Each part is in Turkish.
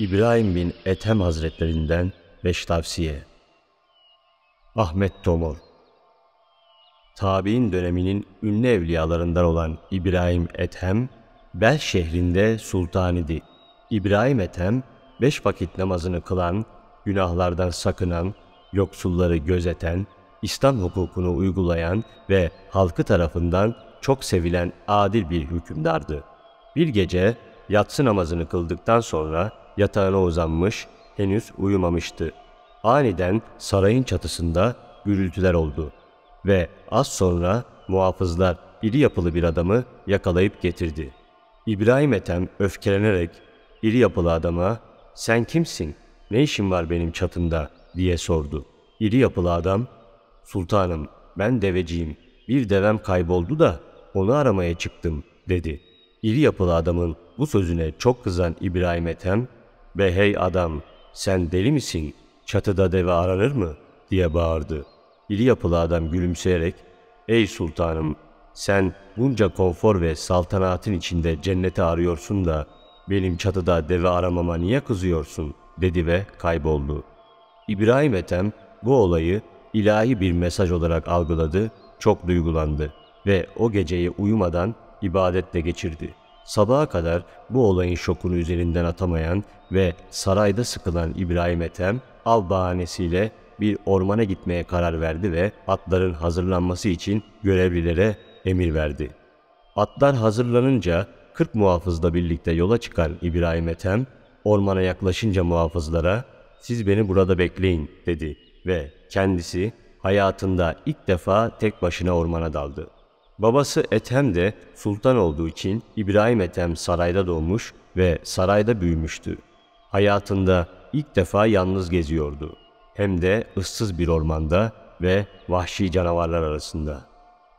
İbrahim bin Ethem Hazretlerinden 5 tavsiye. Ahmet Tomur Tabi'in döneminin ünlü evliyalarından olan İbrahim Ethem, Bel şehrinde sultan idi. İbrahim Ethem, beş vakit namazını kılan, günahlardan sakınan, yoksulları gözeten, İslam hukukunu uygulayan ve halkı tarafından çok sevilen adil bir hükümdardı. Bir gece yatsı namazını kıldıktan sonra Yatağına uzanmış, henüz uyumamıştı. Aniden sarayın çatısında gürültüler oldu ve az sonra muhafızlar iri yapılı bir adamı yakalayıp getirdi. İbrahim Ethem öfkelenerek iri yapılı adama ''Sen kimsin? Ne işin var benim çatımda?'' diye sordu. İri yapılı adam ''Sultanım ben deveciyim. Bir devem kayboldu da onu aramaya çıktım.'' dedi. İri yapılı adamın bu sözüne çok kızan İbrahim Ethem ve hey adam sen deli misin? Çatıda deve aranır mı? diye bağırdı. İri yapılı adam gülümseyerek Ey sultanım sen bunca konfor ve saltanatın içinde cenneti arıyorsun da benim çatıda deve aramama niye kızıyorsun dedi ve kayboldu. İbrahim Ethem bu olayı ilahi bir mesaj olarak algıladı, çok duygulandı ve o geceyi uyumadan ibadetle geçirdi. Sabaha kadar bu olayın şokunu üzerinden atamayan ve sarayda sıkılan İbrahim Ethem av bahanesiyle bir ormana gitmeye karar verdi ve atların hazırlanması için görevlilere emir verdi. Atlar hazırlanınca 40 muhafızla birlikte yola çıkan İbrahim Ethem ormana yaklaşınca muhafızlara siz beni burada bekleyin dedi ve kendisi hayatında ilk defa tek başına ormana daldı. Babası Ethem de sultan olduğu için İbrahim Ethem sarayda doğmuş ve sarayda büyümüştü. Hayatında ilk defa yalnız geziyordu. Hem de ıssız bir ormanda ve vahşi canavarlar arasında.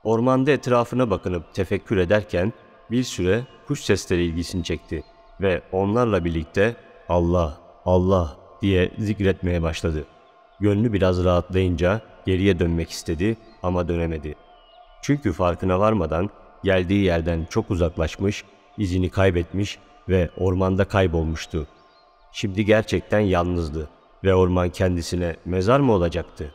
Ormanda etrafına bakınıp tefekkür ederken bir süre kuş sesleri ilgisini çekti ve onlarla birlikte Allah, Allah diye zikretmeye başladı. Gönlü biraz rahatlayınca geriye dönmek istedi ama dönemedi.'' Çünkü farkına varmadan geldiği yerden çok uzaklaşmış, izini kaybetmiş ve ormanda kaybolmuştu. Şimdi gerçekten yalnızdı ve orman kendisine mezar mı olacaktı?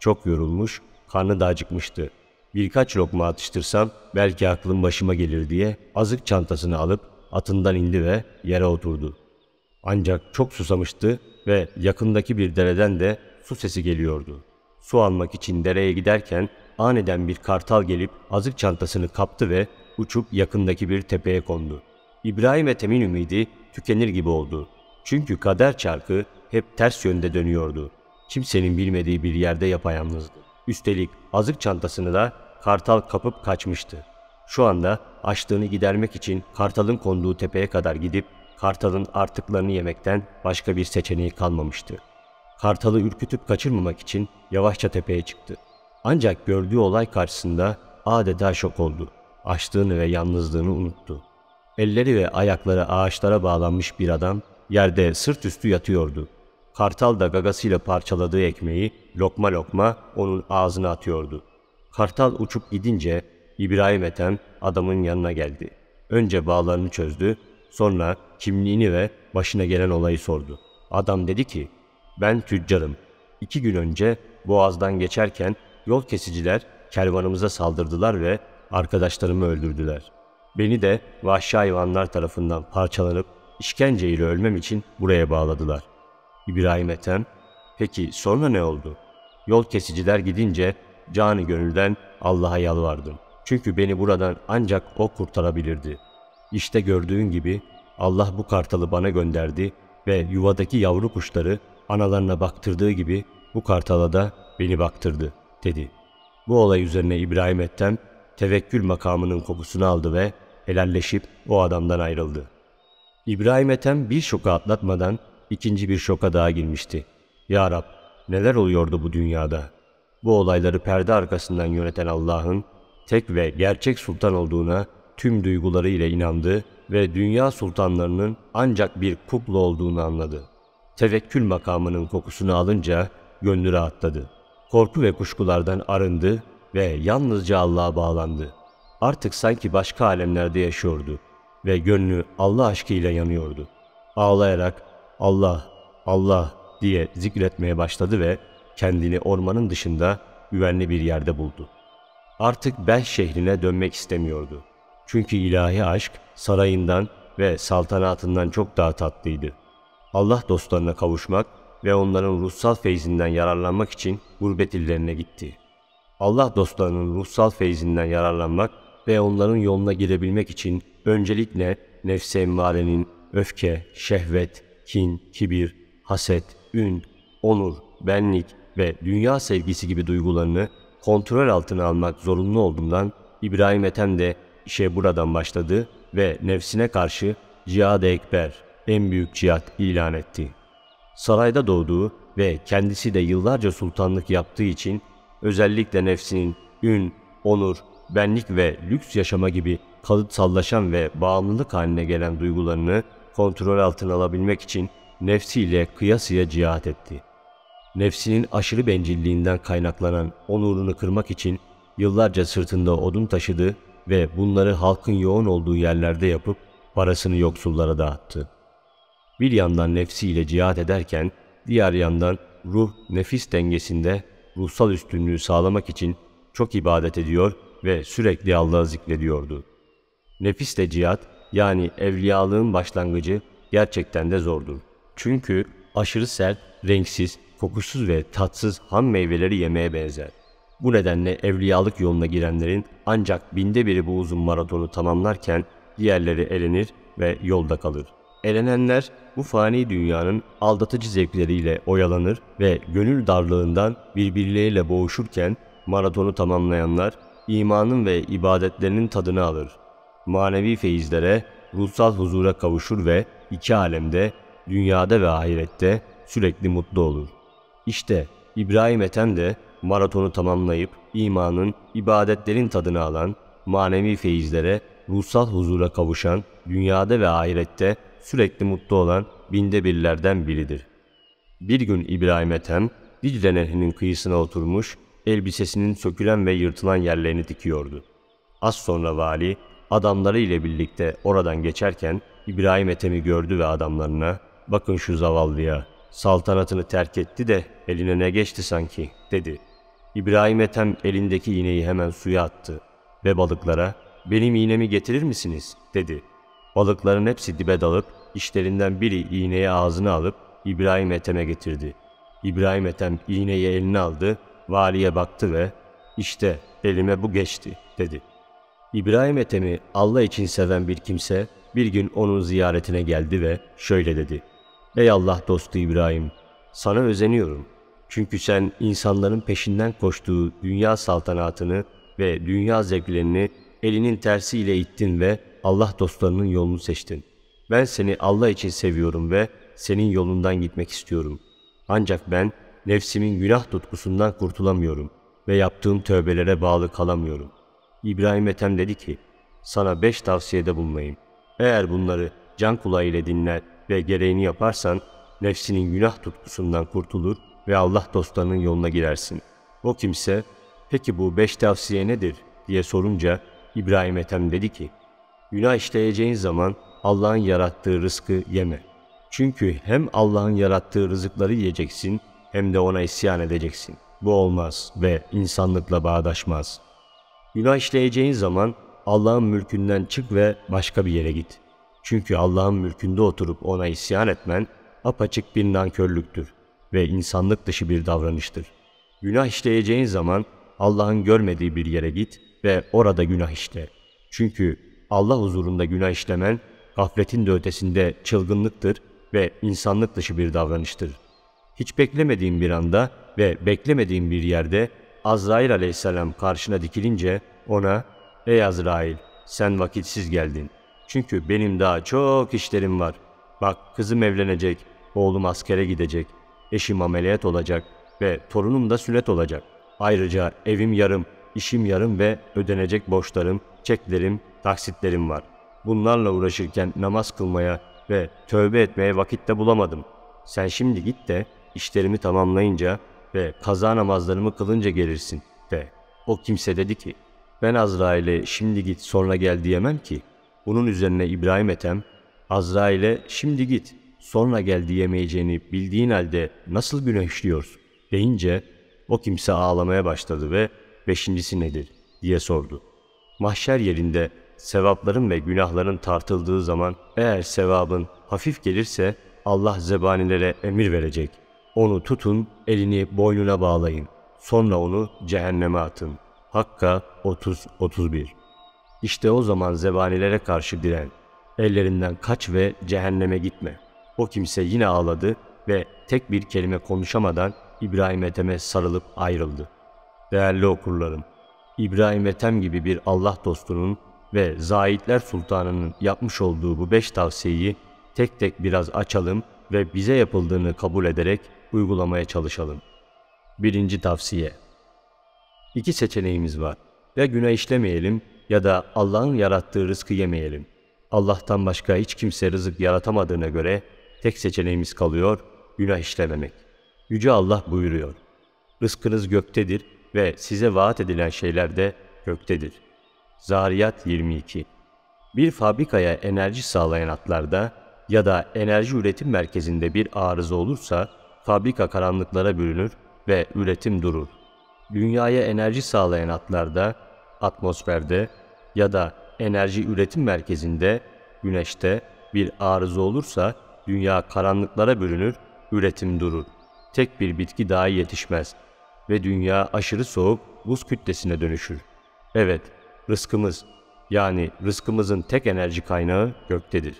Çok yorulmuş, karnı da acıkmıştı. Birkaç lokma atıştırsam belki aklım başıma gelir diye azık çantasını alıp atından indi ve yere oturdu. Ancak çok susamıştı ve yakındaki bir dereden de su sesi geliyordu. Su almak için dereye giderken aniden bir kartal gelip azık çantasını kaptı ve uçup yakındaki bir tepeye kondu. İbrahim temin ümidi tükenir gibi oldu. Çünkü kader çarkı hep ters yönde dönüyordu. Kimsenin bilmediği bir yerde yapayalnızdı. Üstelik azık çantasını da kartal kapıp kaçmıştı. Şu anda açlığını gidermek için kartalın konduğu tepeye kadar gidip kartalın artıklarını yemekten başka bir seçeneği kalmamıştı. Kartalı ürkütüp kaçırmamak için yavaşça tepeye çıktı. Ancak gördüğü olay karşısında adeta şok oldu. açtığını ve yalnızlığını unuttu. Elleri ve ayakları ağaçlara bağlanmış bir adam yerde sırt üstü yatıyordu. Kartal da gagasıyla parçaladığı ekmeği lokma lokma onun ağzına atıyordu. Kartal uçup gidince İbrahim Ethem adamın yanına geldi. Önce bağlarını çözdü, sonra kimliğini ve başına gelen olayı sordu. Adam dedi ki, ben tüccarım. İki gün önce boğazdan geçerken yol kesiciler kervanımıza saldırdılar ve arkadaşlarımı öldürdüler. Beni de vahşi hayvanlar tarafından parçalanıp işkenceyle ölmem için buraya bağladılar. İbrahim Ethem, peki sonra ne oldu? Yol kesiciler gidince canı gönülden Allah'a yalvardım. Çünkü beni buradan ancak O kurtarabilirdi. İşte gördüğün gibi Allah bu kartalı bana gönderdi ve yuvadaki yavru kuşları analarına baktırdığı gibi bu kartala da beni baktırdı.'' dedi. Bu olay üzerine İbrahim Ethem tevekkül makamının kokusunu aldı ve helalleşip o adamdan ayrıldı. İbrahim Ethem bir şoka atlatmadan ikinci bir şoka daha girmişti. Ya Rab neler oluyordu bu dünyada? Bu olayları perde arkasından yöneten Allah'ın tek ve gerçek sultan olduğuna tüm duyguları ile inandı ve dünya sultanlarının ancak bir kukla olduğunu anladı. Tevekkül makamının kokusunu alınca gönlü rahatladı.'' korku ve kuşkulardan arındı ve yalnızca Allah'a bağlandı. Artık sanki başka alemlerde yaşıyordu ve gönlü Allah aşkıyla yanıyordu. Ağlayarak Allah, Allah diye zikretmeye başladı ve kendini ormanın dışında güvenli bir yerde buldu. Artık Bel şehrine dönmek istemiyordu. Çünkü ilahi aşk sarayından ve saltanatından çok daha tatlıydı. Allah dostlarına kavuşmak ve onların ruhsal feyzinden yararlanmak için gurbet illerine gitti. Allah dostlarının ruhsal feyzinden yararlanmak ve onların yoluna girebilmek için öncelikle nefse emmarenin öfke, şehvet, kin, kibir, haset, ün, onur, benlik ve dünya sevgisi gibi duygularını kontrol altına almak zorunlu olduğundan İbrahim Ethem de işe buradan başladı ve nefsine karşı Cihad-ı Ekber, en büyük cihat ilan etti. Sarayda doğduğu ve kendisi de yıllarca sultanlık yaptığı için özellikle nefsinin ün, onur, benlik ve lüks yaşama gibi kalıtsallaşan ve bağımlılık haline gelen duygularını kontrol altına alabilmek için nefsiyle kıyasıya cihat etti. Nefsinin aşırı bencilliğinden kaynaklanan onurunu kırmak için yıllarca sırtında odun taşıdı ve bunları halkın yoğun olduğu yerlerde yapıp parasını yoksullara dağıttı. Bir yandan nefsiyle cihat ederken Diğer yandan ruh nefis dengesinde ruhsal üstünlüğü sağlamak için çok ibadet ediyor ve sürekli Allah'ı zikrediyordu. Nefisle cihat yani evliyalığın başlangıcı gerçekten de zordur. Çünkü aşırı sert, renksiz, kokusuz ve tatsız ham meyveleri yemeye benzer. Bu nedenle evliyalık yoluna girenlerin ancak binde biri bu uzun maratonu tamamlarken diğerleri elenir ve yolda kalır. Elenenler bu fani dünyanın aldatıcı zevkleriyle oyalanır ve gönül darlığından birbirleriyle boğuşurken maratonu tamamlayanlar imanın ve ibadetlerinin tadını alır. Manevi feyizlere, ruhsal huzura kavuşur ve iki alemde, dünyada ve ahirette sürekli mutlu olur. İşte İbrahim Ethem de maratonu tamamlayıp imanın, ibadetlerin tadını alan, manevi feyizlere, ruhsal huzura kavuşan, dünyada ve ahirette sürekli mutlu olan binde birlerden biridir. Bir gün İbrahim Ethem, Dicle Nehri'nin kıyısına oturmuş, elbisesinin sökülen ve yırtılan yerlerini dikiyordu. Az sonra vali, adamları ile birlikte oradan geçerken İbrahim Ethem'i gördü ve adamlarına ''Bakın şu zavallıya, saltanatını terk etti de eline ne geçti sanki?'' dedi. İbrahim Ethem elindeki iğneyi hemen suya attı ve balıklara ''Benim iğnemi getirir misiniz?'' dedi. Balıkların hepsi dibe dalıp işlerinden biri iğneyi ağzına alıp İbrahim Ethem'e getirdi. İbrahim Ethem iğneyi eline aldı, valiye baktı ve işte elime bu geçti dedi. İbrahim Ethem'i Allah için seven bir kimse bir gün onun ziyaretine geldi ve şöyle dedi. Ey Allah dostu İbrahim, sana özeniyorum. Çünkü sen insanların peşinden koştuğu dünya saltanatını ve dünya zevklerini elinin tersiyle ittin ve Allah dostlarının yolunu seçtin. Ben seni Allah için seviyorum ve senin yolundan gitmek istiyorum. Ancak ben nefsimin günah tutkusundan kurtulamıyorum ve yaptığım tövbelere bağlı kalamıyorum. İbrahim Ethem dedi ki, sana beş tavsiyede bulunayım. Eğer bunları can kulağı ile dinler ve gereğini yaparsan, nefsinin günah tutkusundan kurtulur ve Allah dostlarının yoluna girersin. O kimse, peki bu beş tavsiye nedir diye sorunca İbrahim Ethem dedi ki, Günah işleyeceğin zaman Allah'ın yarattığı rızkı yeme. Çünkü hem Allah'ın yarattığı rızıkları yiyeceksin hem de ona isyan edeceksin. Bu olmaz ve insanlıkla bağdaşmaz. Günah işleyeceğin zaman Allah'ın mülkünden çık ve başka bir yere git. Çünkü Allah'ın mülkünde oturup ona isyan etmen apaçık bir nankörlüktür ve insanlık dışı bir davranıştır. Günah işleyeceğin zaman Allah'ın görmediği bir yere git ve orada günah işle. Çünkü Allah huzurunda günah işlemen, gafletin de ötesinde çılgınlıktır ve insanlık dışı bir davranıştır. Hiç beklemediğim bir anda ve beklemediğim bir yerde Azrail aleyhisselam karşına dikilince ona ''Ey Azrail sen vakitsiz geldin. Çünkü benim daha çok işlerim var. Bak kızım evlenecek, oğlum askere gidecek, eşim ameliyat olacak ve torunum da sünnet olacak. Ayrıca evim yarım, işim yarım ve ödenecek borçlarım, çeklerim, Taksitlerim var. Bunlarla uğraşırken namaz kılmaya ve tövbe etmeye vakit de bulamadım. Sen şimdi git de işlerimi tamamlayınca ve kaza namazlarımı kılınca gelirsin de. O kimse dedi ki ben Azrail'e şimdi git sonra gel diyemem ki. Bunun üzerine İbrahim Ethem Azrail'e şimdi git sonra gel diyemeyeceğini bildiğin halde nasıl günah deyince o kimse ağlamaya başladı ve beşincisi nedir diye sordu. Mahşer yerinde sevapların ve günahların tartıldığı zaman eğer sevabın hafif gelirse Allah zebanilere emir verecek. Onu tutun, elini boynuna bağlayın. Sonra onu cehenneme atın. Hakka 30-31 İşte o zaman zebanilere karşı diren. Ellerinden kaç ve cehenneme gitme. O kimse yine ağladı ve tek bir kelime konuşamadan İbrahim Ethem'e sarılıp ayrıldı. Değerli okurlarım, İbrahim Ethem gibi bir Allah dostunun ve Zahitler Sultanı'nın yapmış olduğu bu beş tavsiyeyi tek tek biraz açalım ve bize yapıldığını kabul ederek uygulamaya çalışalım. Birinci tavsiye İki seçeneğimiz var. Ya günah işlemeyelim ya da Allah'ın yarattığı rızkı yemeyelim. Allah'tan başka hiç kimse rızık yaratamadığına göre tek seçeneğimiz kalıyor günah işlememek. Yüce Allah buyuruyor. Rızkınız göktedir ve size vaat edilen şeyler de göktedir.'' Zariyat 22 Bir fabrikaya enerji sağlayan atlarda ya da enerji üretim merkezinde bir arıza olursa fabrika karanlıklara bürünür ve üretim durur. Dünyaya enerji sağlayan atlarda, atmosferde ya da enerji üretim merkezinde, güneşte bir arıza olursa dünya karanlıklara bürünür, üretim durur. Tek bir bitki daha yetişmez ve dünya aşırı soğuk buz kütlesine dönüşür. Evet, Rızkımız yani rızkımızın tek enerji kaynağı göktedir.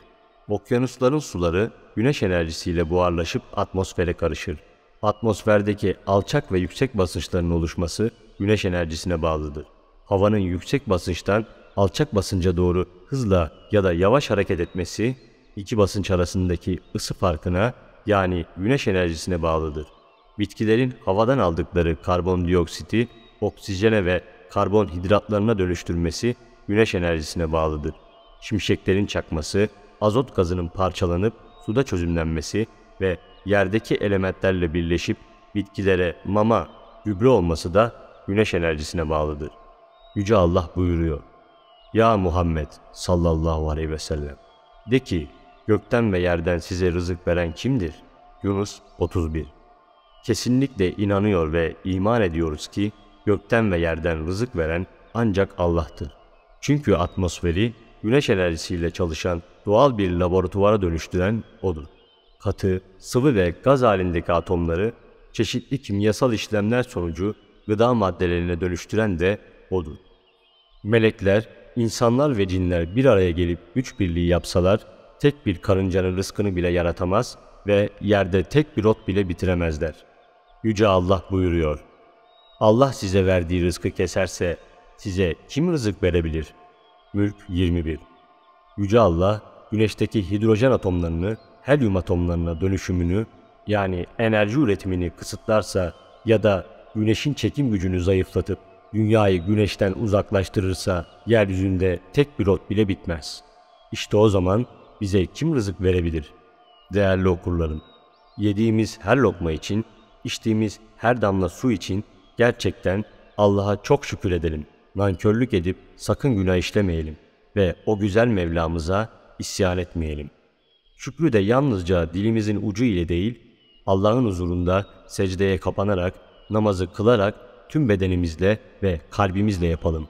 Okyanusların suları güneş enerjisiyle buharlaşıp atmosfere karışır. Atmosferdeki alçak ve yüksek basınçların oluşması güneş enerjisine bağlıdır. Havanın yüksek basınçtan alçak basınca doğru hızla ya da yavaş hareket etmesi iki basınç arasındaki ısı farkına yani güneş enerjisine bağlıdır. Bitkilerin havadan aldıkları karbondioksiti oksijene ve karbonhidratlarına dönüştürmesi güneş enerjisine bağlıdır. Şimşeklerin çakması, azot gazının parçalanıp suda çözümlenmesi ve yerdeki elementlerle birleşip bitkilere mama, gübre olması da güneş enerjisine bağlıdır. Yüce Allah buyuruyor. Ya Muhammed sallallahu aleyhi ve sellem de ki gökten ve yerden size rızık veren kimdir? Yunus 31 Kesinlikle inanıyor ve iman ediyoruz ki gökten ve yerden rızık veren ancak Allah'tır. Çünkü atmosferi güneş enerjisiyle çalışan doğal bir laboratuvara dönüştüren odur. Katı, sıvı ve gaz halindeki atomları çeşitli kimyasal işlemler sonucu gıda maddelerine dönüştüren de odur. Melekler, insanlar ve cinler bir araya gelip güç birliği yapsalar tek bir karıncanın rızkını bile yaratamaz ve yerde tek bir ot bile bitiremezler. Yüce Allah buyuruyor. Allah size verdiği rızkı keserse size kim rızık verebilir? Mülk 21 Yüce Allah, güneşteki hidrojen atomlarını helyum atomlarına dönüşümünü yani enerji üretimini kısıtlarsa ya da güneşin çekim gücünü zayıflatıp dünyayı güneşten uzaklaştırırsa yeryüzünde tek bir ot bile bitmez. İşte o zaman bize kim rızık verebilir? Değerli okurlarım, yediğimiz her lokma için, içtiğimiz her damla su için Gerçekten Allah'a çok şükür edelim. Nankörlük edip sakın günah işlemeyelim ve o güzel Mevlamıza isyan etmeyelim. Şükrü de yalnızca dilimizin ucu ile değil, Allah'ın huzurunda secdeye kapanarak, namazı kılarak tüm bedenimizle ve kalbimizle yapalım.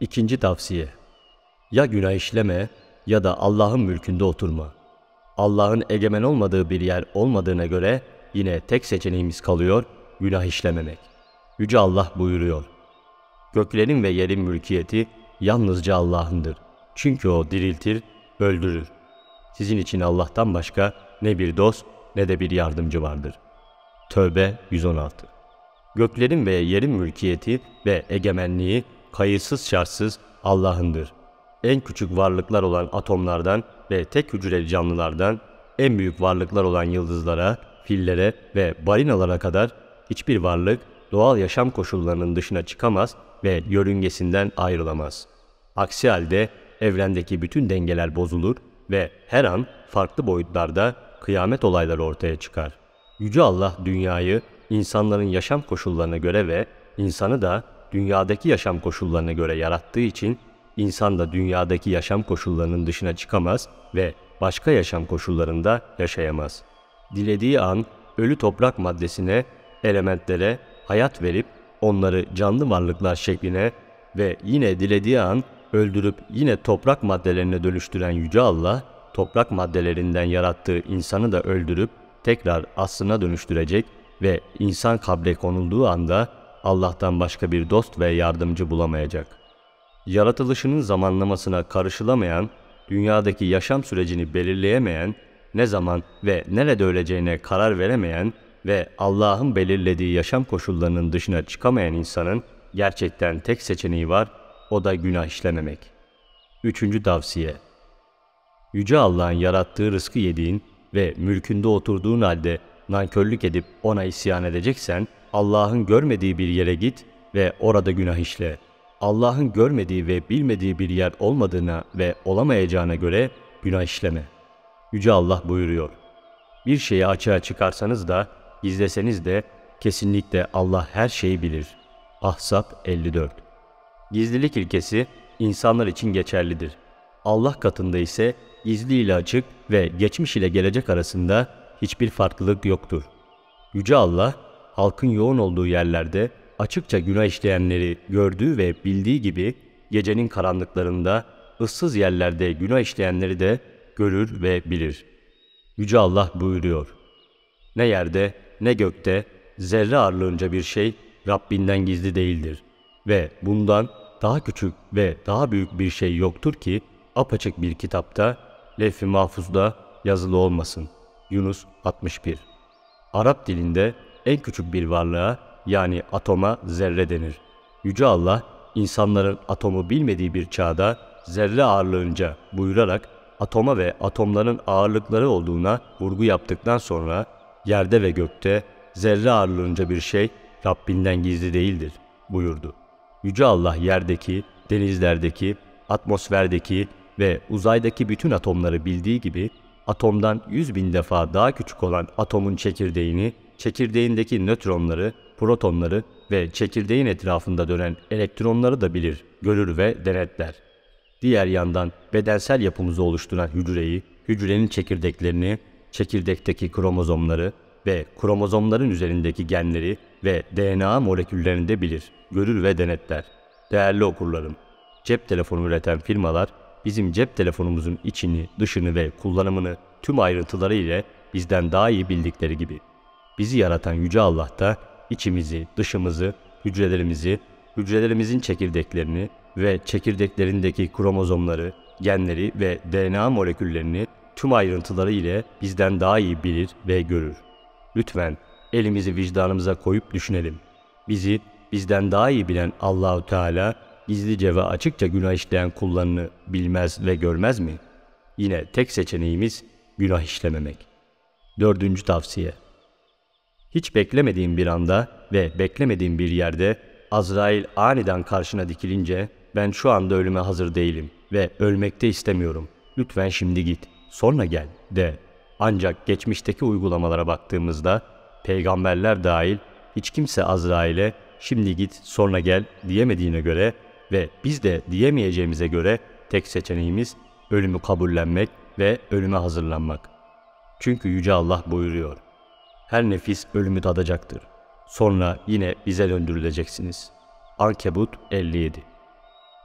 İkinci tavsiye Ya günah işleme ya da Allah'ın mülkünde oturma. Allah'ın egemen olmadığı bir yer olmadığına göre yine tek seçeneğimiz kalıyor günah işlememek.'' Yüce Allah buyuruyor. Göklerin ve yerin mülkiyeti yalnızca Allah'ındır. Çünkü O diriltir, öldürür. Sizin için Allah'tan başka ne bir dost ne de bir yardımcı vardır. Tövbe 116 Göklerin ve yerin mülkiyeti ve egemenliği kayıtsız şartsız Allah'ındır. En küçük varlıklar olan atomlardan ve tek hücreli canlılardan en büyük varlıklar olan yıldızlara, fillere ve balinalara kadar hiçbir varlık doğal yaşam koşullarının dışına çıkamaz ve yörüngesinden ayrılamaz. Aksi halde evrendeki bütün dengeler bozulur ve her an farklı boyutlarda kıyamet olayları ortaya çıkar. Yüce Allah dünyayı insanların yaşam koşullarına göre ve insanı da dünyadaki yaşam koşullarına göre yarattığı için insan da dünyadaki yaşam koşullarının dışına çıkamaz ve başka yaşam koşullarında yaşayamaz. Dilediği an ölü toprak maddesine, elementlere hayat verip onları canlı varlıklar şekline ve yine dilediği an öldürüp yine toprak maddelerine dönüştüren Yüce Allah, toprak maddelerinden yarattığı insanı da öldürüp tekrar aslına dönüştürecek ve insan kabre konulduğu anda Allah'tan başka bir dost ve yardımcı bulamayacak. Yaratılışının zamanlamasına karışılamayan, dünyadaki yaşam sürecini belirleyemeyen, ne zaman ve nerede öleceğine karar veremeyen ve Allah'ın belirlediği yaşam koşullarının dışına çıkamayan insanın gerçekten tek seçeneği var, o da günah işlememek. Üçüncü tavsiye Yüce Allah'ın yarattığı rızkı yediğin ve mülkünde oturduğun halde nankörlük edip ona isyan edeceksen, Allah'ın görmediği bir yere git ve orada günah işle. Allah'ın görmediği ve bilmediği bir yer olmadığına ve olamayacağına göre günah işleme. Yüce Allah buyuruyor. Bir şeyi açığa çıkarsanız da gizleseniz de kesinlikle Allah her şeyi bilir. Ahzab 54 Gizlilik ilkesi insanlar için geçerlidir. Allah katında ise gizli ile açık ve geçmiş ile gelecek arasında hiçbir farklılık yoktur. Yüce Allah, halkın yoğun olduğu yerlerde açıkça günah işleyenleri gördüğü ve bildiği gibi gecenin karanlıklarında ıssız yerlerde günah işleyenleri de görür ve bilir. Yüce Allah buyuruyor. Ne yerde ne gökte zerre ağırlığınca bir şey Rabbinden gizli değildir. Ve bundan daha küçük ve daha büyük bir şey yoktur ki apaçık bir kitapta lef-i mahfuzda yazılı olmasın. Yunus 61 Arap dilinde en küçük bir varlığa yani atoma zerre denir. Yüce Allah insanların atomu bilmediği bir çağda zerre ağırlığınca buyurarak atoma ve atomların ağırlıkları olduğuna vurgu yaptıktan sonra yerde ve gökte zerre ağırlığınca bir şey Rabbinden gizli değildir buyurdu. Yüce Allah yerdeki, denizlerdeki, atmosferdeki ve uzaydaki bütün atomları bildiği gibi atomdan yüz bin defa daha küçük olan atomun çekirdeğini, çekirdeğindeki nötronları, protonları ve çekirdeğin etrafında dönen elektronları da bilir, görür ve denetler. Diğer yandan bedensel yapımızı oluşturan hücreyi, hücrenin çekirdeklerini, çekirdekteki kromozomları ve kromozomların üzerindeki genleri ve DNA moleküllerinde bilir, görür ve denetler. Değerli okurlarım, cep telefonu üreten firmalar bizim cep telefonumuzun içini, dışını ve kullanımını tüm ayrıntıları ile bizden daha iyi bildikleri gibi. Bizi yaratan Yüce Allah da içimizi, dışımızı, hücrelerimizi, hücrelerimizin çekirdeklerini ve çekirdeklerindeki kromozomları, genleri ve DNA moleküllerini tüm ayrıntıları ile bizden daha iyi bilir ve görür. Lütfen elimizi vicdanımıza koyup düşünelim. Bizi bizden daha iyi bilen Allahu Teala gizlice ve açıkça günah işleyen kullarını bilmez ve görmez mi? Yine tek seçeneğimiz günah işlememek. Dördüncü tavsiye. Hiç beklemediğim bir anda ve beklemediğim bir yerde Azrail aniden karşına dikilince ben şu anda ölüme hazır değilim ve ölmekte istemiyorum. Lütfen şimdi git sonra gel de. Ancak geçmişteki uygulamalara baktığımızda peygamberler dahil hiç kimse Azrail'e şimdi git sonra gel diyemediğine göre ve biz de diyemeyeceğimize göre tek seçeneğimiz ölümü kabullenmek ve ölüme hazırlanmak. Çünkü Yüce Allah buyuruyor. Her nefis ölümü tadacaktır. Sonra yine bize döndürüleceksiniz. Ankebut 57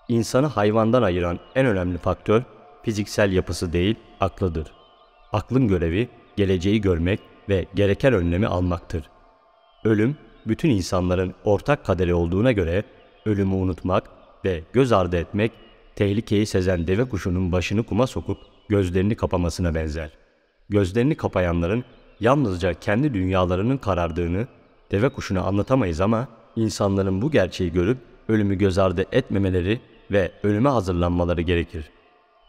İnsanı hayvandan ayıran en önemli faktör fiziksel yapısı değil, aklıdır. Aklın görevi geleceği görmek ve gereken önlemi almaktır. Ölüm bütün insanların ortak kaderi olduğuna göre ölümü unutmak ve göz ardı etmek tehlikeyi sezen deve kuşunun başını kuma sokup gözlerini kapamasına benzer. Gözlerini kapayanların yalnızca kendi dünyalarının karardığını deve kuşuna anlatamayız ama insanların bu gerçeği görüp ölümü göz ardı etmemeleri ve ölüme hazırlanmaları gerekir.''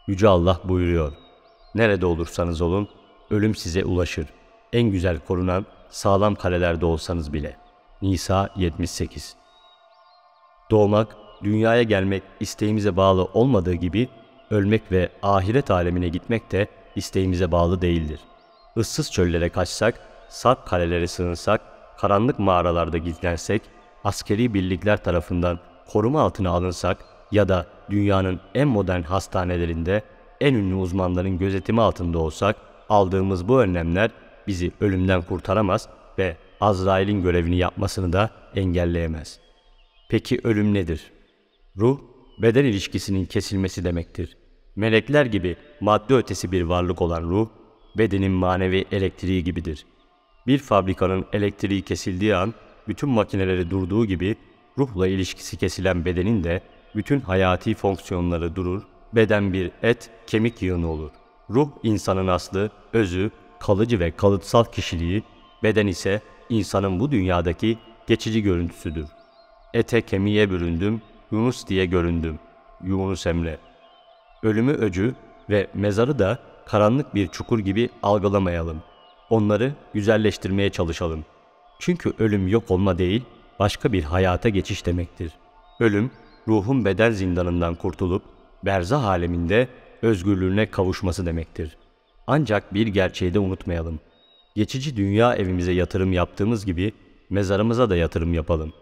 Yüce Allah buyuruyor. Nerede olursanız olun, ölüm size ulaşır. En güzel korunan, sağlam kalelerde olsanız bile. Nisa 78 Doğmak, dünyaya gelmek isteğimize bağlı olmadığı gibi, ölmek ve ahiret alemine gitmek de isteğimize bağlı değildir. Issız çöllere kaçsak, sarp kalelere sığınsak, karanlık mağaralarda gizlensek, askeri birlikler tarafından koruma altına alınsak, ya da dünyanın en modern hastanelerinde en ünlü uzmanların gözetimi altında olsak aldığımız bu önlemler bizi ölümden kurtaramaz ve Azrail'in görevini yapmasını da engelleyemez. Peki ölüm nedir? Ruh, beden ilişkisinin kesilmesi demektir. Melekler gibi madde ötesi bir varlık olan ruh, bedenin manevi elektriği gibidir. Bir fabrikanın elektriği kesildiği an bütün makineleri durduğu gibi ruhla ilişkisi kesilen bedenin de bütün hayati fonksiyonları durur, beden bir et, kemik yığını olur. Ruh insanın aslı, özü, kalıcı ve kalıtsal kişiliği, beden ise insanın bu dünyadaki geçici görüntüsüdür. Ete kemiğe büründüm, Yunus diye göründüm. Yunus Emre. Ölümü öcü ve mezarı da karanlık bir çukur gibi algılamayalım. Onları güzelleştirmeye çalışalım. Çünkü ölüm yok olma değil, başka bir hayata geçiş demektir. Ölüm ruhun bedel zindanından kurtulup berzah aleminde özgürlüğüne kavuşması demektir. Ancak bir gerçeği de unutmayalım. Geçici dünya evimize yatırım yaptığımız gibi mezarımıza da yatırım yapalım.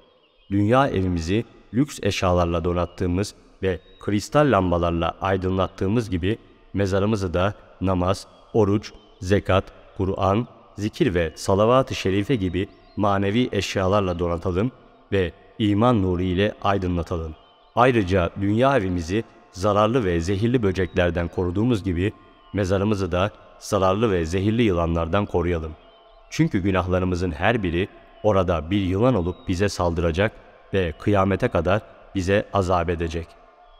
Dünya evimizi lüks eşyalarla donattığımız ve kristal lambalarla aydınlattığımız gibi mezarımızı da namaz, oruç, zekat, Kur'an, zikir ve salavat-ı şerife gibi manevi eşyalarla donatalım ve iman nuru ile aydınlatalım. Ayrıca dünya evimizi zararlı ve zehirli böceklerden koruduğumuz gibi mezarımızı da zararlı ve zehirli yılanlardan koruyalım. Çünkü günahlarımızın her biri orada bir yılan olup bize saldıracak ve kıyamete kadar bize azap edecek.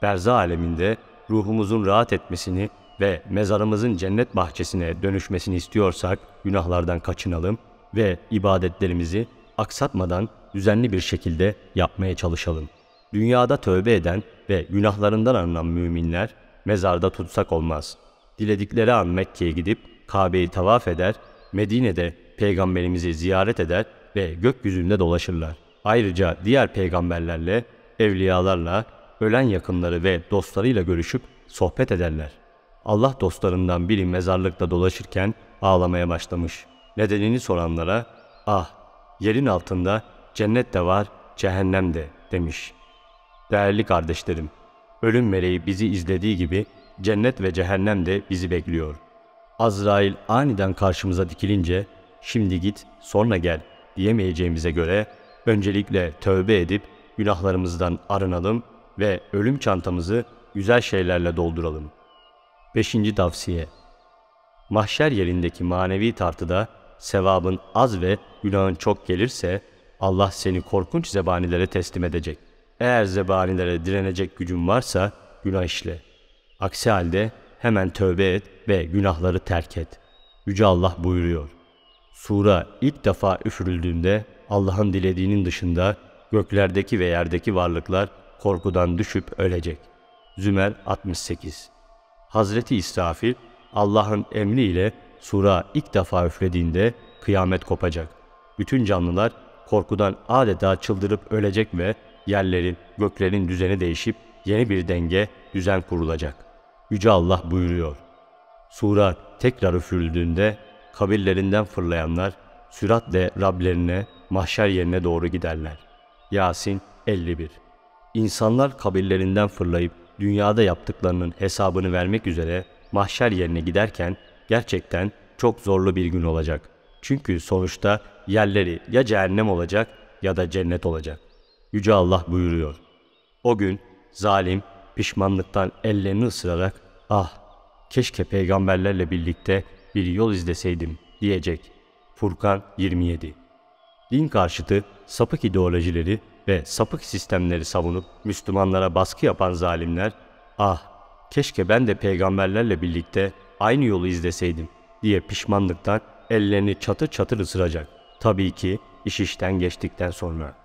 Berza aleminde ruhumuzun rahat etmesini ve mezarımızın cennet bahçesine dönüşmesini istiyorsak günahlardan kaçınalım ve ibadetlerimizi aksatmadan düzenli bir şekilde yapmaya çalışalım.'' Dünyada tövbe eden ve günahlarından anılan müminler mezarda tutsak olmaz. Diledikleri an Mekke'ye gidip Kabe'yi tavaf eder, Medine'de peygamberimizi ziyaret eder ve gökyüzünde dolaşırlar. Ayrıca diğer peygamberlerle, evliyalarla, ölen yakınları ve dostlarıyla görüşüp sohbet ederler. Allah dostlarından biri mezarlıkta dolaşırken ağlamaya başlamış. Nedenini soranlara, ah yerin altında cennet de var, cehennem de demiş.'' Değerli kardeşlerim, ölüm meleği bizi izlediği gibi cennet ve cehennem de bizi bekliyor. Azrail aniden karşımıza dikilince şimdi git sonra gel diyemeyeceğimize göre öncelikle tövbe edip günahlarımızdan arınalım ve ölüm çantamızı güzel şeylerle dolduralım. 5. Tavsiye Mahşer yerindeki manevi tartıda sevabın az ve günahın çok gelirse Allah seni korkunç zebanilere teslim edecek. Eğer zebanilere direnecek gücün varsa günah işle. Aksi halde hemen tövbe et ve günahları terk et. Yüce Allah buyuruyor. Sura ilk defa üfürüldüğünde Allah'ın dilediğinin dışında göklerdeki ve yerdeki varlıklar korkudan düşüp ölecek. Zümer 68 Hazreti İsrafil Allah'ın emriyle sura ilk defa üflediğinde kıyamet kopacak. Bütün canlılar korkudan adeta çıldırıp ölecek ve Yerlerin, göklerin düzeni değişip yeni bir denge, düzen kurulacak. Yüce Allah buyuruyor. Sura tekrar üfürüldüğünde kabirlerinden fırlayanlar süratle Rablerine, mahşer yerine doğru giderler. Yasin 51 İnsanlar kabirlerinden fırlayıp dünyada yaptıklarının hesabını vermek üzere mahşer yerine giderken gerçekten çok zorlu bir gün olacak. Çünkü sonuçta yerleri ya cehennem olacak ya da cennet olacak. Yüce Allah buyuruyor. O gün zalim pişmanlıktan ellerini ısırarak ah keşke peygamberlerle birlikte bir yol izleseydim diyecek. Furkan 27 Din karşıtı sapık ideolojileri ve sapık sistemleri savunup Müslümanlara baskı yapan zalimler ah keşke ben de peygamberlerle birlikte aynı yolu izleseydim diye pişmanlıktan ellerini çatır çatır ısıracak. Tabii ki iş işten geçtikten sonra.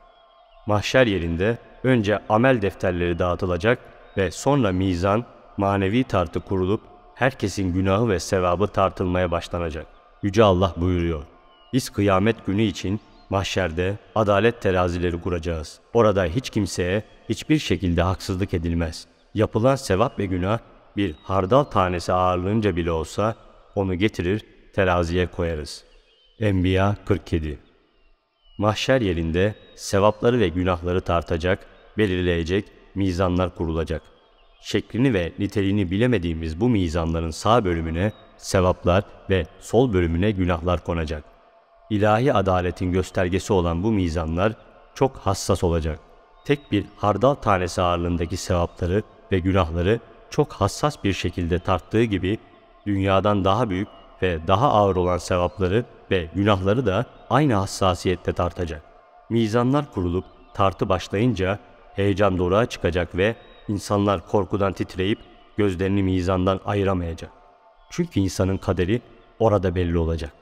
Mahşer yerinde önce amel defterleri dağıtılacak ve sonra mizan, manevi tartı kurulup herkesin günahı ve sevabı tartılmaya başlanacak. Yüce Allah buyuruyor. Biz kıyamet günü için mahşerde adalet terazileri kuracağız. Orada hiç kimseye hiçbir şekilde haksızlık edilmez. Yapılan sevap ve günah bir hardal tanesi ağırlığınca bile olsa onu getirir teraziye koyarız. Enbiya 47 Mahşer yerinde sevapları ve günahları tartacak, belirleyecek mizanlar kurulacak. Şeklini ve niteliğini bilemediğimiz bu mizanların sağ bölümüne sevaplar ve sol bölümüne günahlar konacak. İlahi adaletin göstergesi olan bu mizanlar çok hassas olacak. Tek bir hardal tanesi ağırlığındaki sevapları ve günahları çok hassas bir şekilde tarttığı gibi dünyadan daha büyük ve daha ağır olan sevapları ve günahları da aynı hassasiyette tartacak. Mizanlar kurulup tartı başlayınca heyecan doruğa çıkacak ve insanlar korkudan titreyip gözlerini mizandan ayıramayacak. Çünkü insanın kaderi orada belli olacak.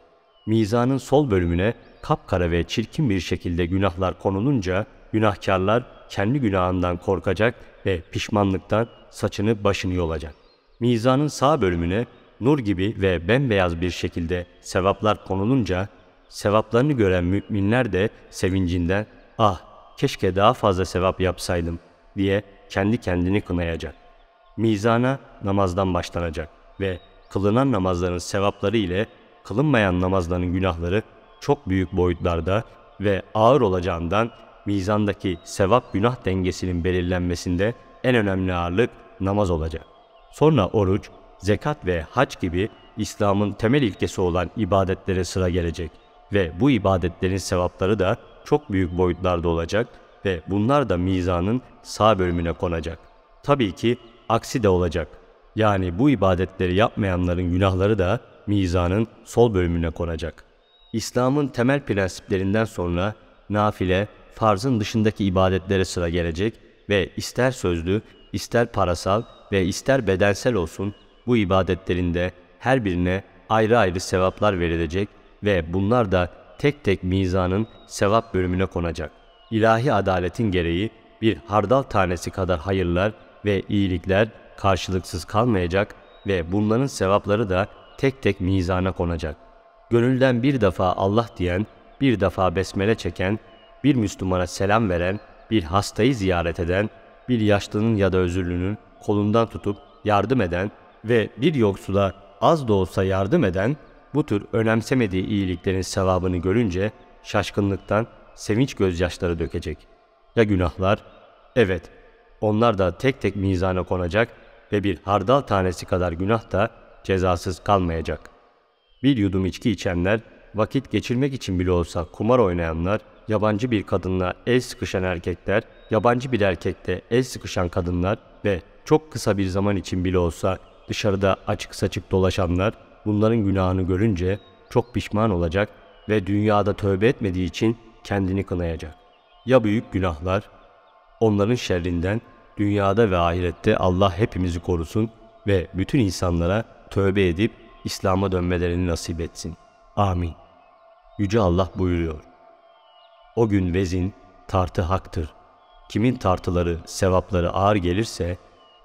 Mizanın sol bölümüne kapkara ve çirkin bir şekilde günahlar konulunca günahkarlar kendi günahından korkacak ve pişmanlıktan saçını başını yolacak. Mizanın sağ bölümüne nur gibi ve bembeyaz bir şekilde sevaplar konulunca Sevaplarını gören müminler de sevincinden ah keşke daha fazla sevap yapsaydım diye kendi kendini kınayacak. Mizana namazdan başlanacak ve kılınan namazların sevapları ile kılınmayan namazların günahları çok büyük boyutlarda ve ağır olacağından mizandaki sevap günah dengesinin belirlenmesinde en önemli ağırlık namaz olacak. Sonra oruç, zekat ve hac gibi İslam'ın temel ilkesi olan ibadetlere sıra gelecek ve bu ibadetlerin sevapları da çok büyük boyutlarda olacak ve bunlar da mizanın sağ bölümüne konacak. Tabii ki aksi de olacak. Yani bu ibadetleri yapmayanların günahları da mizanın sol bölümüne konacak. İslam'ın temel prensiplerinden sonra nafile, farzın dışındaki ibadetlere sıra gelecek ve ister sözlü, ister parasal ve ister bedensel olsun bu ibadetlerinde her birine ayrı ayrı sevaplar verilecek ve bunlar da tek tek mizanın sevap bölümüne konacak. İlahi adaletin gereği bir hardal tanesi kadar hayırlar ve iyilikler karşılıksız kalmayacak ve bunların sevapları da tek tek mizana konacak. Gönülden bir defa Allah diyen, bir defa besmele çeken, bir Müslümana selam veren, bir hastayı ziyaret eden, bir yaşlının ya da özürlünün kolundan tutup yardım eden ve bir yoksula az da olsa yardım eden bu tür önemsemediği iyiliklerin sevabını görünce şaşkınlıktan sevinç gözyaşları dökecek. Ya günahlar? Evet, onlar da tek tek mizana konacak ve bir hardal tanesi kadar günah da cezasız kalmayacak. Bir yudum içki içenler, vakit geçirmek için bile olsa kumar oynayanlar, yabancı bir kadınla el sıkışan erkekler, yabancı bir erkekte el sıkışan kadınlar ve çok kısa bir zaman için bile olsa dışarıda açık saçık dolaşanlar, bunların günahını görünce çok pişman olacak ve dünyada tövbe etmediği için kendini kınayacak. Ya büyük günahlar? Onların şerrinden dünyada ve ahirette Allah hepimizi korusun ve bütün insanlara tövbe edip İslam'a dönmelerini nasip etsin. Amin. Yüce Allah buyuruyor. O gün vezin, tartı haktır. Kimin tartıları, sevapları ağır gelirse,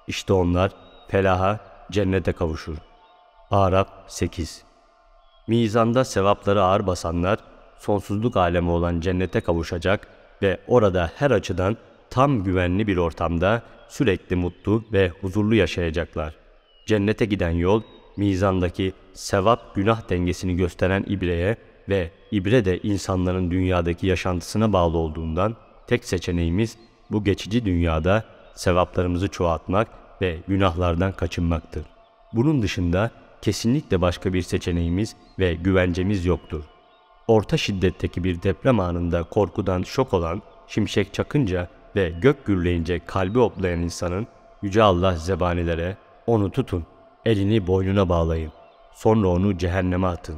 işte onlar felaha, cennete kavuşur. Arap 8 Mizanda sevapları ağır basanlar, sonsuzluk alemi olan cennete kavuşacak ve orada her açıdan tam güvenli bir ortamda sürekli mutlu ve huzurlu yaşayacaklar. Cennete giden yol, mizandaki sevap-günah dengesini gösteren ibreye ve ibre de insanların dünyadaki yaşantısına bağlı olduğundan tek seçeneğimiz bu geçici dünyada sevaplarımızı çoğaltmak ve günahlardan kaçınmaktır. Bunun dışında kesinlikle başka bir seçeneğimiz ve güvencemiz yoktur. Orta şiddetteki bir deprem anında korkudan şok olan, şimşek çakınca ve gök gürleyince kalbi oplayan insanın Yüce Allah zebanilere onu tutun, elini boynuna bağlayın, sonra onu cehenneme atın.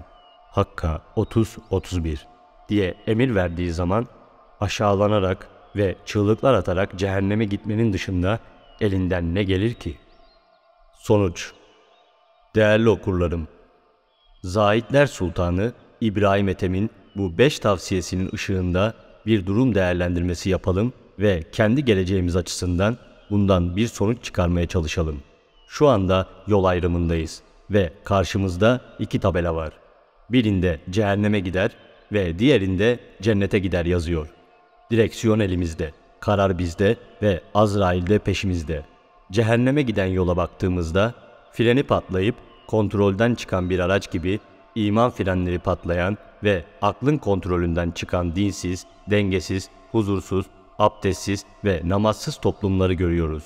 Hakka 30-31 diye emir verdiği zaman aşağılanarak ve çığlıklar atarak cehenneme gitmenin dışında elinden ne gelir ki? Sonuç Değerli okurlarım, Zahitler Sultanı İbrahim Ethem'in bu beş tavsiyesinin ışığında bir durum değerlendirmesi yapalım ve kendi geleceğimiz açısından bundan bir sonuç çıkarmaya çalışalım. Şu anda yol ayrımındayız ve karşımızda iki tabela var. Birinde cehenneme gider ve diğerinde cennete gider yazıyor. Direksiyon elimizde, karar bizde ve Azrail de peşimizde. Cehenneme giden yola baktığımızda freni patlayıp kontrolden çıkan bir araç gibi iman frenleri patlayan ve aklın kontrolünden çıkan dinsiz, dengesiz, huzursuz, abdestsiz ve namazsız toplumları görüyoruz.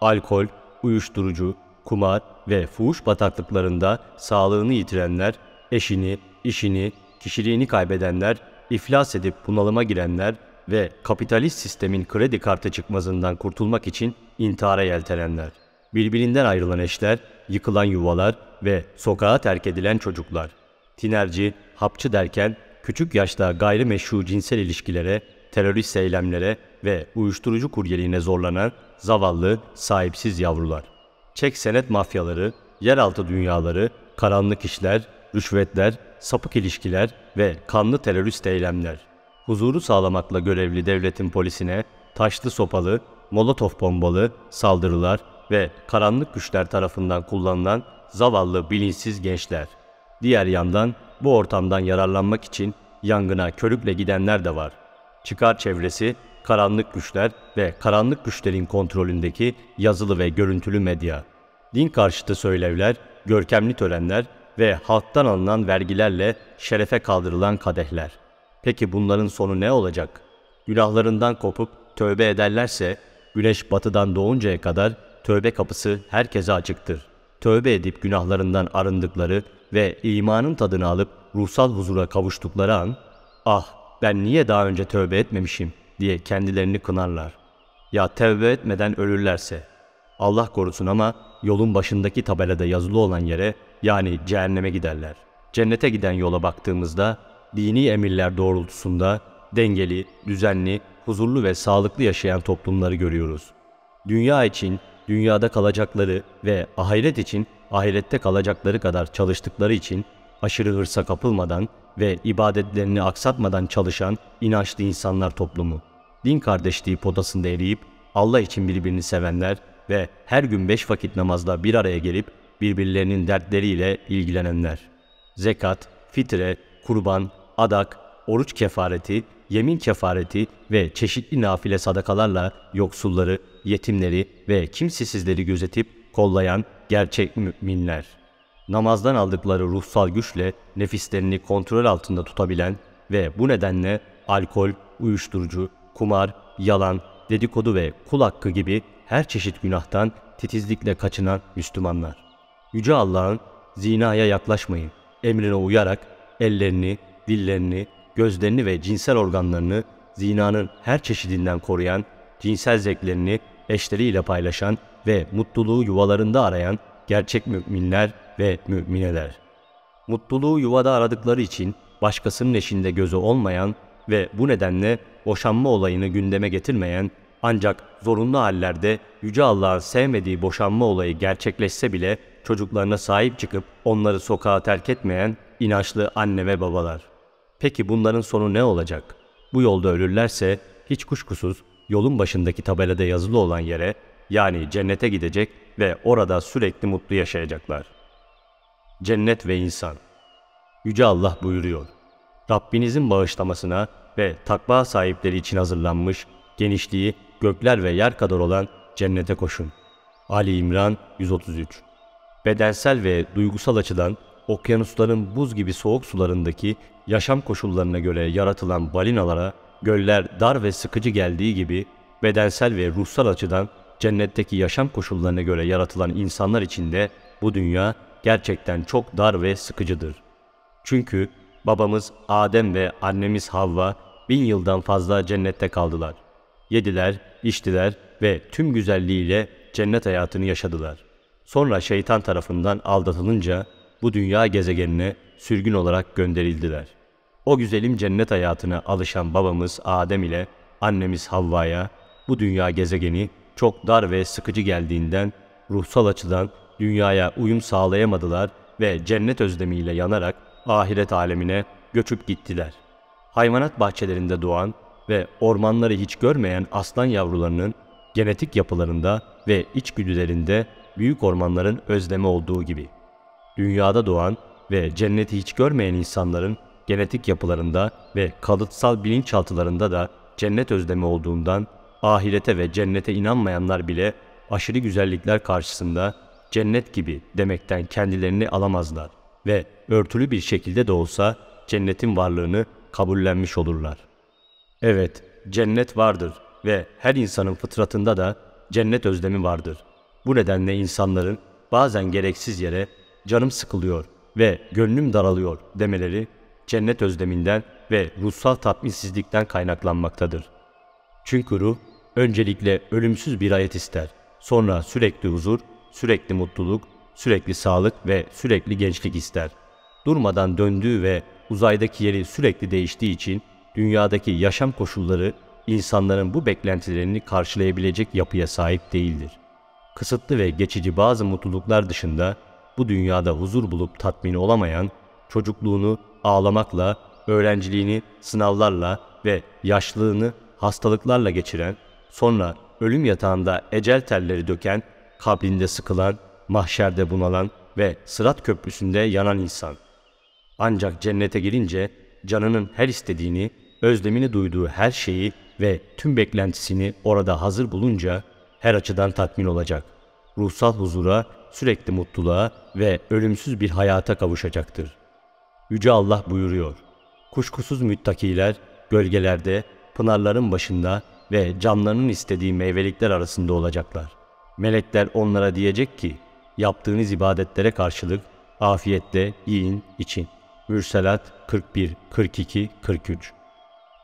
Alkol, uyuşturucu, kumar ve fuhuş bataklıklarında sağlığını yitirenler, eşini, işini, kişiliğini kaybedenler, iflas edip bunalıma girenler ve kapitalist sistemin kredi kartı çıkmazından kurtulmak için intihara yeltenenler. Birbirinden ayrılan eşler yıkılan yuvalar ve sokağa terk edilen çocuklar. Tinerci, hapçı derken küçük yaşta gayrimeşru cinsel ilişkilere, terörist eylemlere ve uyuşturucu kuryeliğine zorlanan zavallı, sahipsiz yavrular. Çek senet mafyaları, yeraltı dünyaları, karanlık işler, rüşvetler, sapık ilişkiler ve kanlı terörist eylemler. Huzuru sağlamakla görevli devletin polisine taşlı sopalı, molotof bombalı saldırılar ve karanlık güçler tarafından kullanılan zavallı bilinçsiz gençler. Diğer yandan bu ortamdan yararlanmak için yangına körükle gidenler de var. Çıkar çevresi, karanlık güçler ve karanlık güçlerin kontrolündeki yazılı ve görüntülü medya. Din karşıtı söylevler, görkemli törenler ve halktan alınan vergilerle şerefe kaldırılan kadehler. Peki bunların sonu ne olacak? Günahlarından kopup tövbe ederlerse güneş batıdan doğuncaya kadar tövbe kapısı herkese açıktır. Tövbe edip günahlarından arındıkları ve imanın tadını alıp ruhsal huzura kavuştukları an, ah ben niye daha önce tövbe etmemişim diye kendilerini kınarlar. Ya tövbe etmeden ölürlerse, Allah korusun ama yolun başındaki tabelada yazılı olan yere yani cehenneme giderler. Cennete giden yola baktığımızda dini emirler doğrultusunda dengeli, düzenli, huzurlu ve sağlıklı yaşayan toplumları görüyoruz. Dünya için dünyada kalacakları ve ahiret için ahirette kalacakları kadar çalıştıkları için aşırı hırsa kapılmadan ve ibadetlerini aksatmadan çalışan inançlı insanlar toplumu. Din kardeşliği potasında eriyip Allah için birbirini sevenler ve her gün beş vakit namazda bir araya gelip birbirlerinin dertleriyle ilgilenenler. Zekat, fitre, kurban, adak, oruç kefareti, yemin kefareti ve çeşitli nafile sadakalarla yoksulları, yetimleri ve kimsesizleri gözetip kollayan gerçek müminler. Namazdan aldıkları ruhsal güçle nefislerini kontrol altında tutabilen ve bu nedenle alkol, uyuşturucu, kumar, yalan, dedikodu ve kul hakkı gibi her çeşit günahtan titizlikle kaçınan Müslümanlar. Yüce Allah'ın zinaya yaklaşmayın emrine uyarak ellerini, dillerini, gözlerini ve cinsel organlarını zinanın her çeşidinden koruyan, cinsel zevklerini eşleriyle paylaşan ve mutluluğu yuvalarında arayan gerçek müminler ve mümineler. Mutluluğu yuvada aradıkları için başkasının eşinde gözü olmayan ve bu nedenle boşanma olayını gündeme getirmeyen ancak zorunlu hallerde Yüce Allah'ın sevmediği boşanma olayı gerçekleşse bile çocuklarına sahip çıkıp onları sokağa terk etmeyen inançlı anne ve babalar. Peki bunların sonu ne olacak? Bu yolda ölürlerse hiç kuşkusuz yolun başındaki tabelada yazılı olan yere yani cennete gidecek ve orada sürekli mutlu yaşayacaklar. Cennet ve insan. Yüce Allah buyuruyor. Rabbinizin bağışlamasına ve takva sahipleri için hazırlanmış, genişliği gökler ve yer kadar olan cennete koşun. Ali İmran 133 Bedensel ve duygusal açıdan okyanusların buz gibi soğuk sularındaki yaşam koşullarına göre yaratılan balinalara göller dar ve sıkıcı geldiği gibi bedensel ve ruhsal açıdan cennetteki yaşam koşullarına göre yaratılan insanlar için de bu dünya gerçekten çok dar ve sıkıcıdır. Çünkü babamız Adem ve annemiz Havva bin yıldan fazla cennette kaldılar. Yediler, içtiler ve tüm güzelliğiyle cennet hayatını yaşadılar. Sonra şeytan tarafından aldatılınca bu dünya gezegenine sürgün olarak gönderildiler.'' O güzelim cennet hayatına alışan babamız Adem ile annemiz Havva'ya bu dünya gezegeni çok dar ve sıkıcı geldiğinden ruhsal açıdan dünyaya uyum sağlayamadılar ve cennet özlemiyle yanarak ahiret alemine göçüp gittiler. Hayvanat bahçelerinde doğan ve ormanları hiç görmeyen aslan yavrularının genetik yapılarında ve içgüdülerinde büyük ormanların özlemi olduğu gibi. Dünyada doğan ve cenneti hiç görmeyen insanların genetik yapılarında ve kalıtsal bilinçaltılarında da cennet özlemi olduğundan ahirete ve cennete inanmayanlar bile aşırı güzellikler karşısında cennet gibi demekten kendilerini alamazlar ve örtülü bir şekilde de olsa cennetin varlığını kabullenmiş olurlar. Evet, cennet vardır ve her insanın fıtratında da cennet özlemi vardır. Bu nedenle insanların bazen gereksiz yere canım sıkılıyor ve gönlüm daralıyor demeleri cennet özleminden ve ruhsal tatminsizlikten kaynaklanmaktadır. Çünkü ruh öncelikle ölümsüz bir hayat ister. Sonra sürekli huzur, sürekli mutluluk, sürekli sağlık ve sürekli gençlik ister. Durmadan döndüğü ve uzaydaki yeri sürekli değiştiği için dünyadaki yaşam koşulları insanların bu beklentilerini karşılayabilecek yapıya sahip değildir. Kısıtlı ve geçici bazı mutluluklar dışında bu dünyada huzur bulup tatmini olamayan, çocukluğunu ağlamakla, öğrenciliğini sınavlarla ve yaşlılığını hastalıklarla geçiren, sonra ölüm yatağında ecel telleri döken, kabrinde sıkılan, mahşerde bunalan ve sırat köprüsünde yanan insan. Ancak cennete gelince canının her istediğini, özlemini duyduğu her şeyi ve tüm beklentisini orada hazır bulunca her açıdan tatmin olacak. Ruhsal huzura, sürekli mutluluğa ve ölümsüz bir hayata kavuşacaktır.'' Yüce Allah buyuruyor. Kuşkusuz müttakiler gölgelerde, pınarların başında ve camlarının istediği meyvelikler arasında olacaklar. Melekler onlara diyecek ki, yaptığınız ibadetlere karşılık afiyetle yiyin, için. Mürselat 41, 42, 43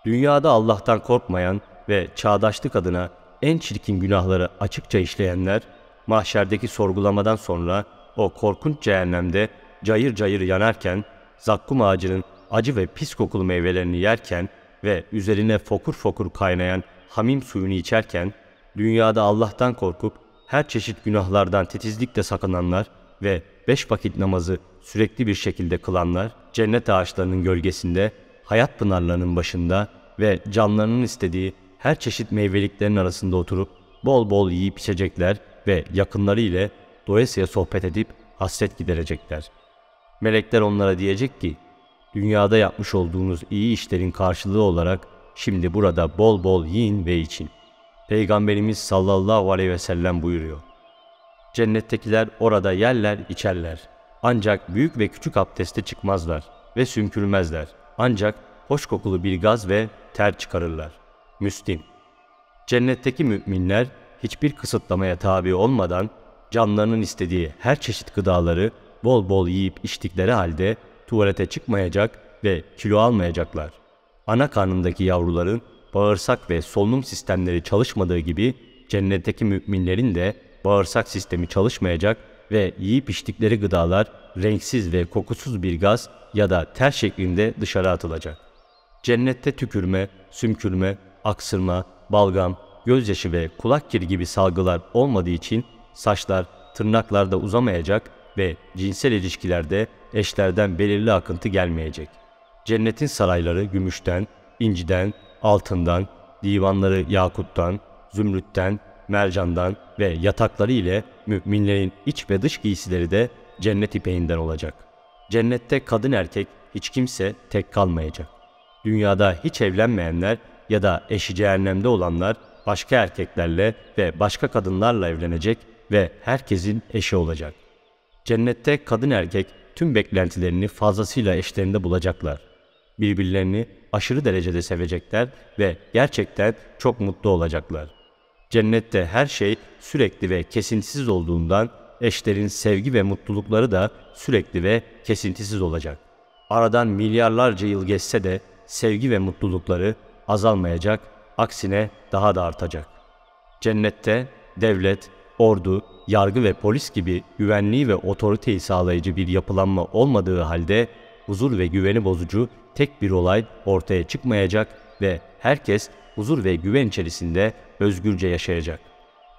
Dünyada Allah'tan korkmayan ve çağdaşlık adına en çirkin günahları açıkça işleyenler, mahşerdeki sorgulamadan sonra o korkunç cehennemde cayır cayır yanarken zakkum ağacının acı ve pis kokulu meyvelerini yerken ve üzerine fokur fokur kaynayan hamim suyunu içerken, dünyada Allah'tan korkup her çeşit günahlardan titizlikle sakınanlar ve beş vakit namazı sürekli bir şekilde kılanlar, cennet ağaçlarının gölgesinde, hayat pınarlarının başında ve canlarının istediği her çeşit meyveliklerin arasında oturup bol bol yiyip içecekler ve yakınları ile doyasıya sohbet edip hasret giderecekler.'' Melekler onlara diyecek ki, dünyada yapmış olduğunuz iyi işlerin karşılığı olarak şimdi burada bol bol yiyin ve için. Peygamberimiz sallallahu aleyhi ve sellem buyuruyor. Cennettekiler orada yerler, içerler. Ancak büyük ve küçük abdeste çıkmazlar ve sümkürmezler. Ancak hoş kokulu bir gaz ve ter çıkarırlar. Müslim Cennetteki müminler hiçbir kısıtlamaya tabi olmadan canlarının istediği her çeşit gıdaları bol bol yiyip içtikleri halde tuvalete çıkmayacak ve kilo almayacaklar. Ana karnındaki yavruların bağırsak ve solunum sistemleri çalışmadığı gibi cennetteki müminlerin de bağırsak sistemi çalışmayacak ve yiyip içtikleri gıdalar renksiz ve kokusuz bir gaz ya da ter şeklinde dışarı atılacak. Cennette tükürme, sümkürme, aksırma, balgam, gözyaşı ve kulak kiri gibi salgılar olmadığı için saçlar, tırnaklar da uzamayacak ve cinsel ilişkilerde eşlerden belirli akıntı gelmeyecek. Cennetin sarayları gümüşten, inciden, altından, divanları yakuttan, zümrütten, mercandan ve yatakları ile müminlerin iç ve dış giysileri de cennet ipeğinden olacak. Cennette kadın erkek hiç kimse tek kalmayacak. Dünyada hiç evlenmeyenler ya da eşi cehennemde olanlar başka erkeklerle ve başka kadınlarla evlenecek ve herkesin eşi olacak. Cennette kadın erkek tüm beklentilerini fazlasıyla eşlerinde bulacaklar. Birbirlerini aşırı derecede sevecekler ve gerçekten çok mutlu olacaklar. Cennette her şey sürekli ve kesintisiz olduğundan eşlerin sevgi ve mutlulukları da sürekli ve kesintisiz olacak. Aradan milyarlarca yıl geçse de sevgi ve mutlulukları azalmayacak, aksine daha da artacak. Cennette devlet, ordu, yargı ve polis gibi güvenliği ve otoriteyi sağlayıcı bir yapılanma olmadığı halde huzur ve güveni bozucu tek bir olay ortaya çıkmayacak ve herkes huzur ve güven içerisinde özgürce yaşayacak.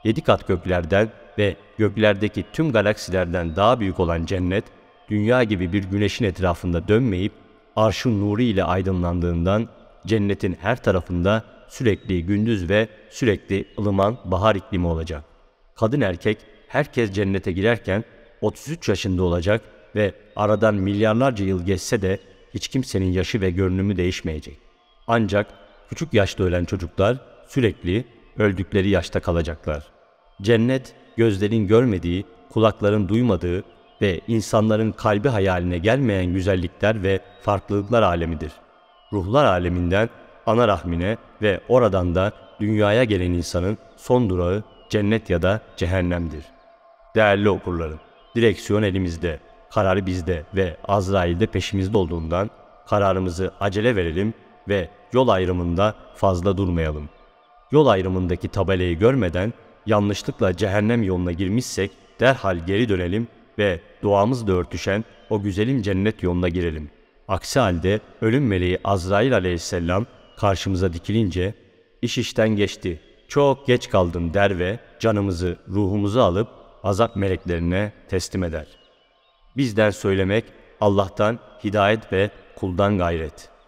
Yedi kat göklerden ve göklerdeki tüm galaksilerden daha büyük olan cennet, dünya gibi bir güneşin etrafında dönmeyip arşın nuru ile aydınlandığından cennetin her tarafında sürekli gündüz ve sürekli ılıman bahar iklimi olacak. Kadın erkek herkes cennete girerken 33 yaşında olacak ve aradan milyarlarca yıl geçse de hiç kimsenin yaşı ve görünümü değişmeyecek. Ancak küçük yaşta ölen çocuklar sürekli öldükleri yaşta kalacaklar. Cennet gözlerin görmediği, kulakların duymadığı ve insanların kalbi hayaline gelmeyen güzellikler ve farklılıklar alemidir. Ruhlar aleminden ana rahmine ve oradan da dünyaya gelen insanın son durağı cennet ya da cehennemdir.'' Değerli okurlarım, direksiyon elimizde, kararı bizde ve Azrail de peşimizde olduğundan kararımızı acele verelim ve yol ayrımında fazla durmayalım. Yol ayrımındaki tabelayı görmeden yanlışlıkla cehennem yoluna girmişsek derhal geri dönelim ve duamızla örtüşen o güzelim cennet yoluna girelim. Aksi halde ölüm meleği Azrail aleyhisselam karşımıza dikilince iş işten geçti, çok geç kaldın der ve canımızı, ruhumuzu alıp azap meleklerine teslim eder. Bizden söylemek Allah'tan hidayet ve kuldan gayret.''